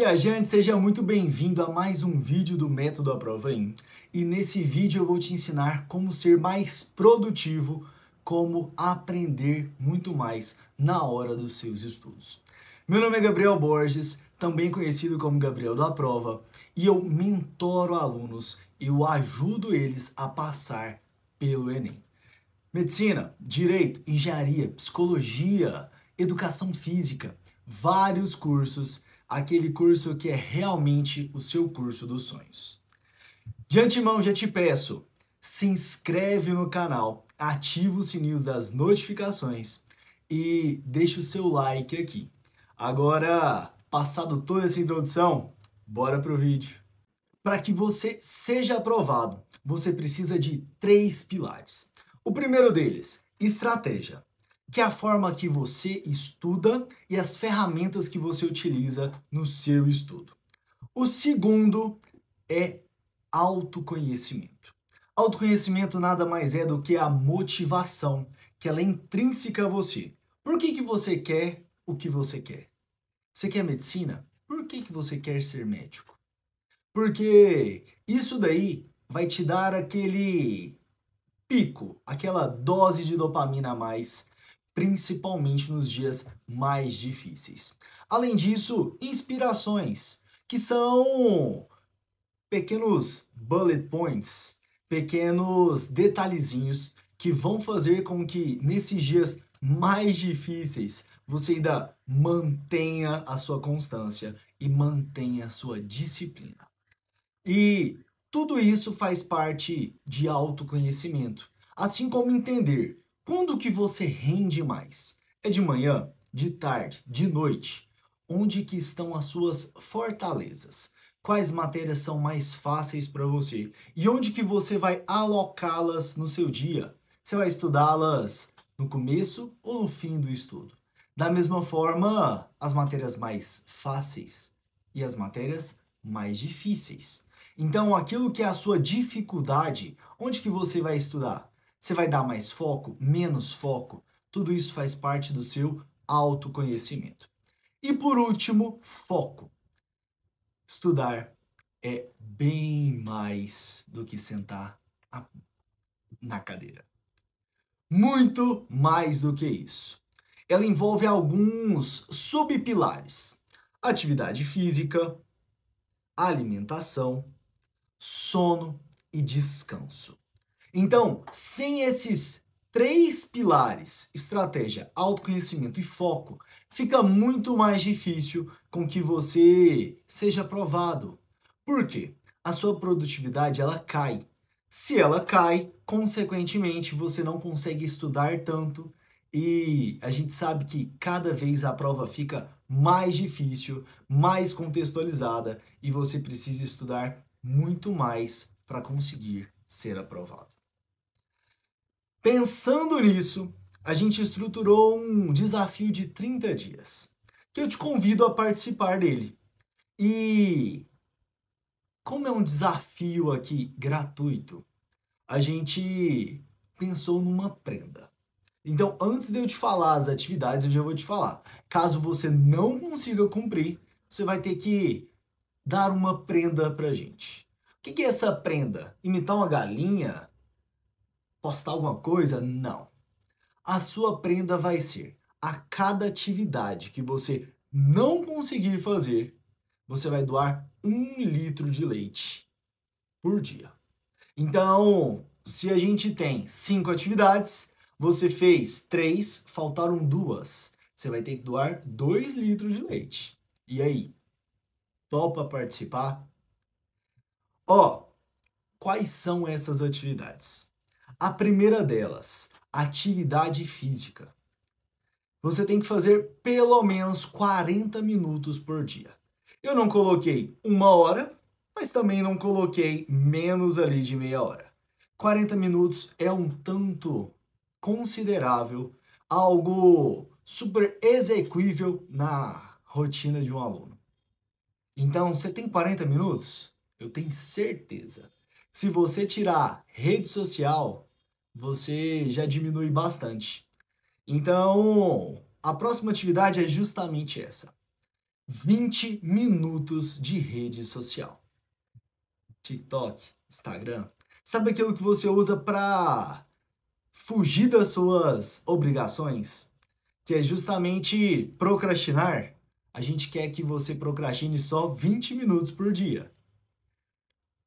viajante, seja muito bem-vindo a mais um vídeo do Método à Prova Em. E nesse vídeo eu vou te ensinar como ser mais produtivo, como aprender muito mais na hora dos seus estudos. Meu nome é Gabriel Borges, também conhecido como Gabriel da Prova, e eu mentoro alunos, eu ajudo eles a passar pelo Enem. Medicina, direito, engenharia, psicologia, educação física, vários cursos aquele curso que é realmente o seu curso dos sonhos. De antemão já te peço, se inscreve no canal, ativa o sininho das notificações e deixa o seu like aqui. Agora, passado toda essa introdução, bora pro vídeo. Para que você seja aprovado, você precisa de três pilares. O primeiro deles, estratégia que é a forma que você estuda e as ferramentas que você utiliza no seu estudo. O segundo é autoconhecimento. Autoconhecimento nada mais é do que a motivação, que ela é intrínseca a você. Por que, que você quer o que você quer? Você quer medicina? Por que, que você quer ser médico? Porque isso daí vai te dar aquele pico, aquela dose de dopamina a mais principalmente nos dias mais difíceis. Além disso, inspirações, que são pequenos bullet points, pequenos detalhezinhos que vão fazer com que nesses dias mais difíceis você ainda mantenha a sua constância e mantenha a sua disciplina. E tudo isso faz parte de autoconhecimento, assim como entender quando que você rende mais? É de manhã, de tarde, de noite? Onde que estão as suas fortalezas? Quais matérias são mais fáceis para você? E onde que você vai alocá-las no seu dia? Você vai estudá-las no começo ou no fim do estudo? Da mesma forma, as matérias mais fáceis e as matérias mais difíceis. Então, aquilo que é a sua dificuldade, onde que você vai estudar? Você vai dar mais foco, menos foco? Tudo isso faz parte do seu autoconhecimento. E por último, foco. Estudar é bem mais do que sentar a... na cadeira. Muito mais do que isso. Ela envolve alguns subpilares: atividade física, alimentação, sono e descanso. Então, sem esses três pilares, estratégia, autoconhecimento e foco, fica muito mais difícil com que você seja aprovado. Por quê? A sua produtividade ela cai. Se ela cai, consequentemente você não consegue estudar tanto e a gente sabe que cada vez a prova fica mais difícil, mais contextualizada e você precisa estudar muito mais para conseguir ser aprovado. Pensando nisso, a gente estruturou um desafio de 30 dias, que eu te convido a participar dele. E como é um desafio aqui gratuito, a gente pensou numa prenda. Então, antes de eu te falar as atividades, eu já vou te falar. Caso você não consiga cumprir, você vai ter que dar uma prenda pra gente. O que é essa prenda? Imitar uma galinha? postar alguma coisa? Não. A sua prenda vai ser a cada atividade que você não conseguir fazer, você vai doar um litro de leite por dia. Então, se a gente tem cinco atividades, você fez três, faltaram duas. Você vai ter que doar dois litros de leite. E aí? Topa participar? Ó, oh, quais são essas atividades? A primeira delas, atividade física. Você tem que fazer pelo menos 40 minutos por dia. Eu não coloquei uma hora, mas também não coloquei menos ali de meia hora. 40 minutos é um tanto considerável, algo super exequível na rotina de um aluno. Então, você tem 40 minutos? Eu tenho certeza. Se você tirar rede social, você já diminui bastante. Então, a próxima atividade é justamente essa: 20 minutos de rede social. TikTok, Instagram. Sabe aquilo que você usa para fugir das suas obrigações? Que é justamente procrastinar. A gente quer que você procrastine só 20 minutos por dia.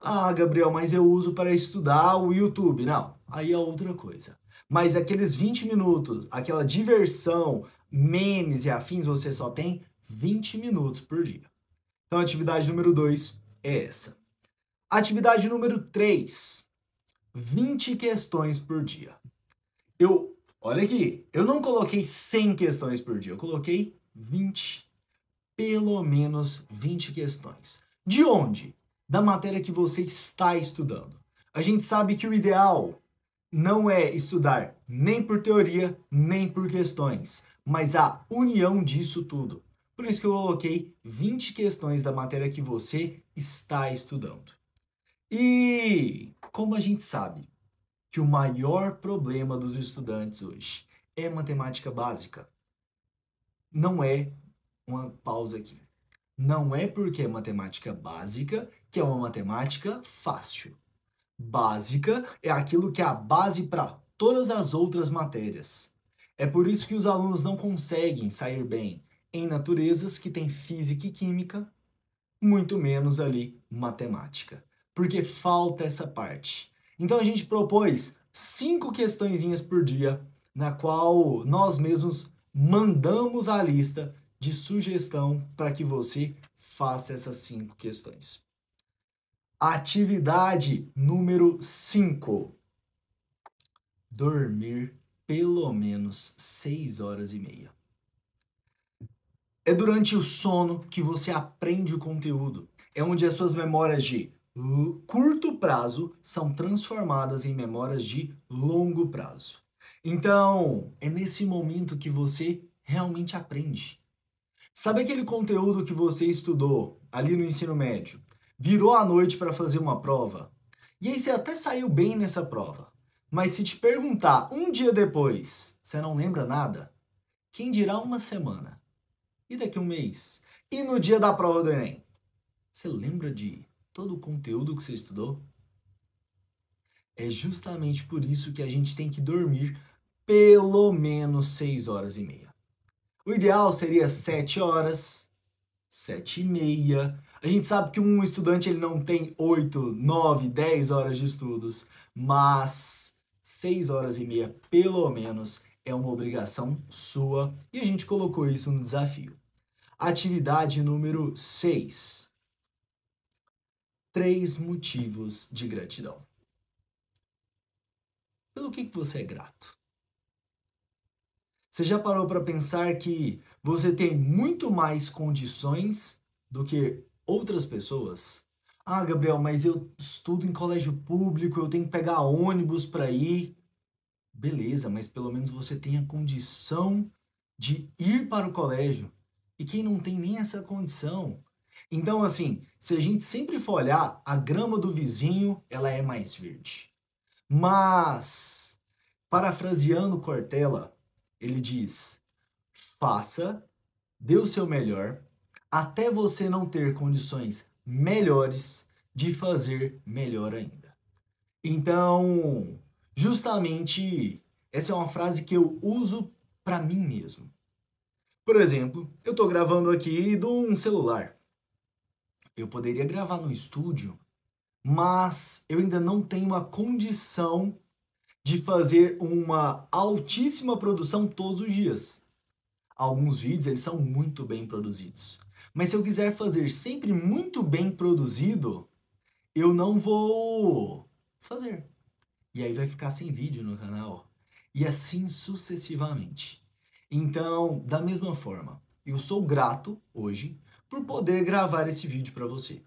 Ah, Gabriel, mas eu uso para estudar o YouTube. Não, aí é outra coisa. Mas aqueles 20 minutos, aquela diversão, memes e afins, você só tem 20 minutos por dia. Então, atividade número 2 é essa. Atividade número 3, 20 questões por dia. Eu, olha aqui, eu não coloquei 100 questões por dia, eu coloquei 20. Pelo menos 20 questões. De onde? da matéria que você está estudando. A gente sabe que o ideal não é estudar nem por teoria, nem por questões, mas a união disso tudo. Por isso que eu coloquei 20 questões da matéria que você está estudando. E como a gente sabe que o maior problema dos estudantes hoje é matemática básica, não é uma pausa aqui. Não é porque é matemática básica que é uma matemática fácil. Básica é aquilo que é a base para todas as outras matérias. É por isso que os alunos não conseguem sair bem em naturezas que têm física e química, muito menos ali matemática, porque falta essa parte. Então a gente propôs cinco questõezinhas por dia, na qual nós mesmos mandamos a lista de sugestão para que você faça essas cinco questões. Atividade número 5. Dormir pelo menos 6 horas e meia. É durante o sono que você aprende o conteúdo. É onde as suas memórias de curto prazo são transformadas em memórias de longo prazo. Então, é nesse momento que você realmente aprende. Sabe aquele conteúdo que você estudou ali no ensino médio? virou à noite para fazer uma prova. E aí você até saiu bem nessa prova. Mas se te perguntar um dia depois, você não lembra nada? Quem dirá uma semana? E daqui um mês? E no dia da prova do Enem? Você lembra de todo o conteúdo que você estudou? É justamente por isso que a gente tem que dormir pelo menos 6 horas e meia. O ideal seria 7 horas, 7 e meia, a gente sabe que um estudante ele não tem 8, 9, 10 horas de estudos, mas 6 horas e meia, pelo menos, é uma obrigação sua e a gente colocou isso no desafio. Atividade número 6. Três motivos de gratidão. Pelo que, que você é grato? Você já parou para pensar que você tem muito mais condições do que outras pessoas. Ah, Gabriel, mas eu estudo em colégio público, eu tenho que pegar ônibus para ir. Beleza, mas pelo menos você tem a condição de ir para o colégio. E quem não tem nem essa condição? Então, assim, se a gente sempre for olhar, a grama do vizinho, ela é mais verde. Mas, parafraseando Cortella, ele diz: faça, dê o seu melhor, até você não ter condições melhores de fazer melhor ainda. Então, justamente essa é uma frase que eu uso para mim mesmo. Por exemplo, eu estou gravando aqui de um celular. Eu poderia gravar no estúdio, mas eu ainda não tenho a condição de fazer uma altíssima produção todos os dias. Alguns vídeos eles são muito bem produzidos. Mas se eu quiser fazer sempre muito bem produzido, eu não vou fazer. E aí vai ficar sem vídeo no canal. E assim sucessivamente. Então, da mesma forma, eu sou grato hoje por poder gravar esse vídeo para você.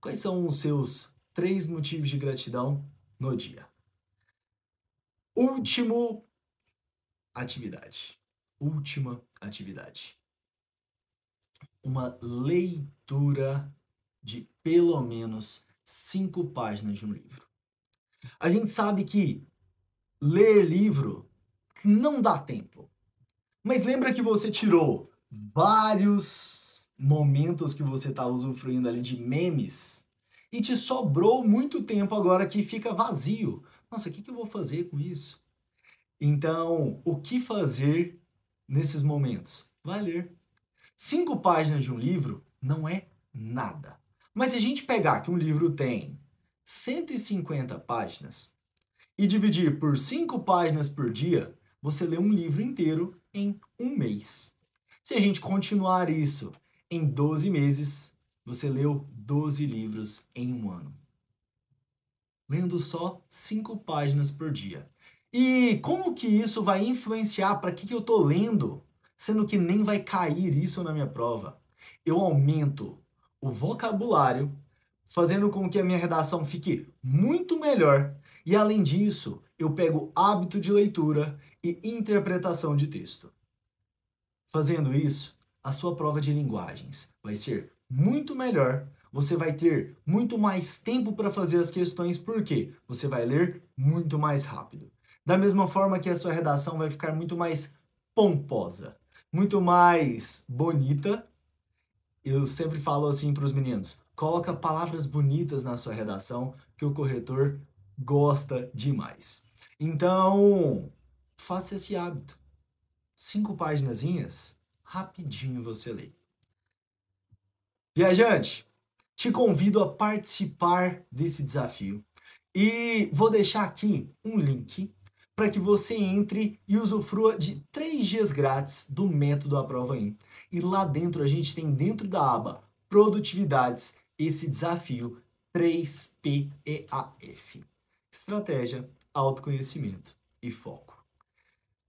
Quais são os seus três motivos de gratidão no dia? Último atividade. Última atividade uma leitura de pelo menos cinco páginas de um livro. A gente sabe que ler livro não dá tempo. Mas lembra que você tirou vários momentos que você estava usufruindo ali de memes e te sobrou muito tempo agora que fica vazio. Nossa, o que, que eu vou fazer com isso? Então, o que fazer nesses momentos? Vai ler. Cinco páginas de um livro não é nada. Mas se a gente pegar que um livro tem 150 páginas e dividir por cinco páginas por dia, você lê um livro inteiro em um mês. Se a gente continuar isso em 12 meses, você leu 12 livros em um ano. Lendo só cinco páginas por dia. E como que isso vai influenciar para que, que eu estou lendo? sendo que nem vai cair isso na minha prova. Eu aumento o vocabulário, fazendo com que a minha redação fique muito melhor. E além disso, eu pego hábito de leitura e interpretação de texto. Fazendo isso, a sua prova de linguagens vai ser muito melhor. Você vai ter muito mais tempo para fazer as questões, porque você vai ler muito mais rápido. Da mesma forma que a sua redação vai ficar muito mais pomposa muito mais bonita. Eu sempre falo assim para os meninos: coloca palavras bonitas na sua redação que o corretor gosta demais. Então, faça esse hábito. Cinco páginas, rapidinho você lê. Viajante, te convido a participar desse desafio e vou deixar aqui um link para que você entre e usufrua de três dias grátis do método Aprova In. E lá dentro a gente tem dentro da aba Produtividades esse desafio 3PEAF. Estratégia, autoconhecimento e foco.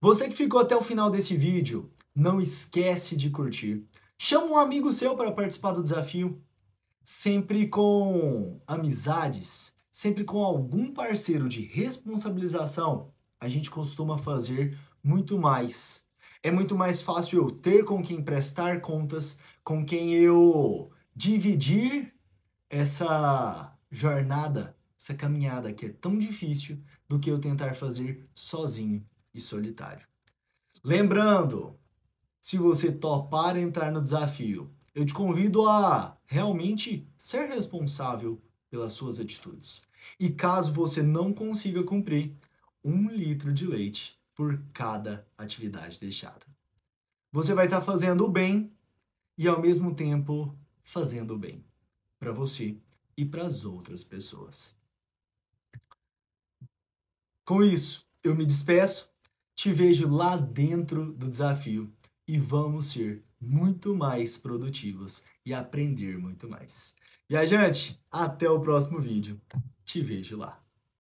Você que ficou até o final desse vídeo, não esquece de curtir. Chama um amigo seu para participar do desafio. Sempre com amizades, sempre com algum parceiro de responsabilização, a gente costuma fazer muito mais. É muito mais fácil eu ter com quem prestar contas, com quem eu dividir essa jornada, essa caminhada que é tão difícil do que eu tentar fazer sozinho e solitário. Lembrando, se você topar entrar no desafio, eu te convido a realmente ser responsável pelas suas atitudes. E caso você não consiga cumprir, um litro de leite por cada atividade deixada. Você vai estar tá fazendo o bem e ao mesmo tempo fazendo o bem para você e para as outras pessoas. Com isso, eu me despeço, te vejo lá dentro do desafio e vamos ser muito mais produtivos e aprender muito mais. Viajante, até o próximo vídeo. Te vejo lá.